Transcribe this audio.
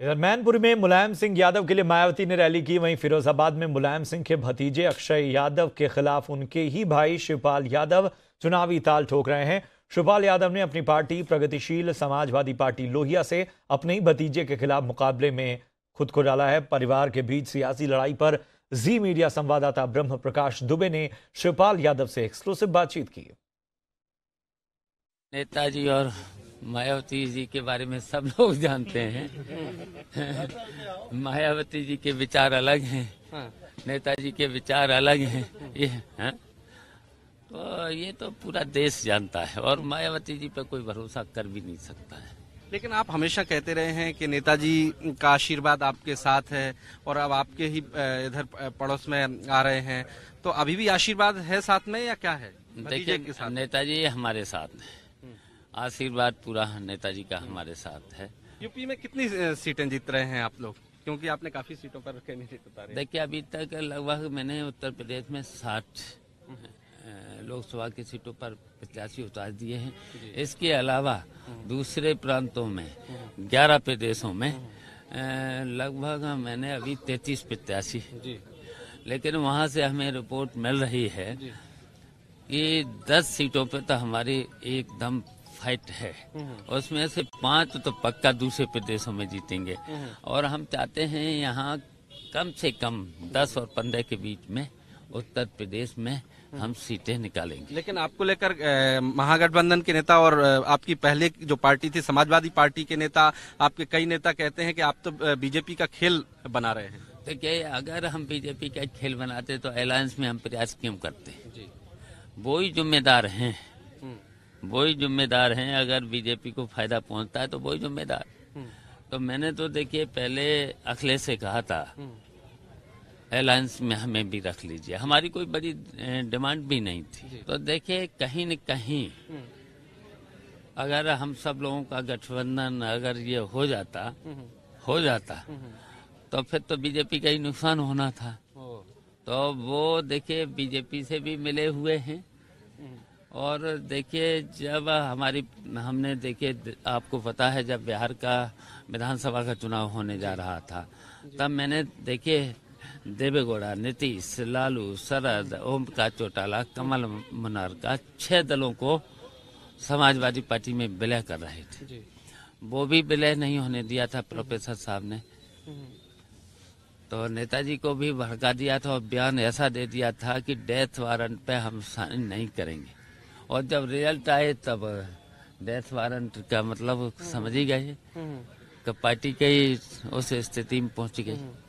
इधर मैनपुर में मुलायम सिंह यादव के लिए मायावती ने रैली की वहीं फिरोजाबाद में मुलायम सिंह के भतीजे अक्षय यादव के खिलाफ उनके ही भाई शिवपाल यादव चुनावी ताल ठोक रहे हैं शिवपाल यादव ने अपनी पार्टी प्रगतिशील समाजवादी पार्टी लोहिया से अपने ही भतीजे के खिलाफ मुकाबले में खुद को डाला है परिवार के बीच सियासी लड़ाई पर जी मीडिया संवाददाता ब्रह्म प्रकाश दुबे ने शिवपाल यादव से एक्सक्लूसिव बातचीत की नेताजी और मायावती जी के बारे में सब लोग जानते हैं मायावती जी के विचार अलग हैं हाँ। नेताजी के विचार अलग हैं ये है? हाँ? तो ये तो पूरा देश जानता है और मायावती जी पे कोई भरोसा कर भी नहीं सकता है लेकिन आप हमेशा कहते रहे हैं कि नेताजी का आशीर्वाद आपके साथ है और अब आपके ही इधर पड़ोस में आ रहे हैं तो अभी भी आशीर्वाद है साथ में या क्या है देखिए नेताजी हमारे साथ हैं आशीर्वाद पूरा नेताजी का हमारे साथ है यूपी में कितनी सीटें जीत रहे हैं आप लोग क्योंकि आपने काफी सीटों पर कैंडिडेट उतारे देखिए अभी तक लगभग मैंने उत्तर प्रदेश में साठ लोकसभा की सीटों पर प्रत्याशी उतार दिए हैं इसके अलावा हम्म। दूसरे प्रांतों में हम्म। ग्यारह प्रदेशों में हम्म। लगभग मैंने अभी तैतीस प्रत्याशी लेकिन वहाँ से हमें रिपोर्ट मिल रही है कि दस सीटों पे तो हमारी एकदम फाइट है हम्म। उसमें से पांच तो पक्का दूसरे प्रदेशों में जीतेंगे हम्म। और हम चाहते हैं यहाँ कम से कम दस और पंद्रह के बीच में उत्तर प्रदेश में हम्म। हम सीटें निकालेंगे लेकिन आपको लेकर महागठबंधन के नेता और आपकी पहले जो पार्टी थी समाजवादी पार्टी के नेता आपके कई नेता कहते हैं कि आप तो बीजेपी का खेल बना रहे हैं देखिए अगर हम बीजेपी का खेल बनाते तो अलायंस में हम प्रयास क्यों करते वो ही जिम्मेदार हैं वही जिम्मेदार हैं अगर बीजेपी को फायदा पहुंचता है तो वही जिम्मेदार हम्म। तो मैंने तो देखिए पहले अखिलेश से कहा था अलायंस हम्म। में हमें भी रख लीजिए हमारी कोई बड़ी डिमांड भी नहीं थी तो देखिए कहीं न कहीं हम्म। अगर हम सब लोगों का गठबंधन अगर ये हो जाता हो जाता तो फिर तो बीजेपी का ही नुकसान होना था तो वो देखिए बीजेपी से भी मिले हुए हैं और देखिए जब हमारी हमने देखिए आपको पता है जब बिहार का विधानसभा का चुनाव होने जा रहा था तब मैंने देखिए देवेगौड़ा नीतीश लालू शरद ओम का चौटाला कमल मुनार का छह दलों को समाजवादी पार्टी में विलय कर रहे थे वो भी विलय नहीं होने दिया था प्रोफेसर साहब ने हम्म। तो नेताजी को भी भड़का दिया था और बयान ऐसा दे दिया था कि डेथ वारंट पे हम साइन नहीं करेंगे और जब रिजल्ट आए तब डेथ वारंट का मतलब समझ ही गए हम्म। कि पार्टी कई उस स्थिति में पहुंच गई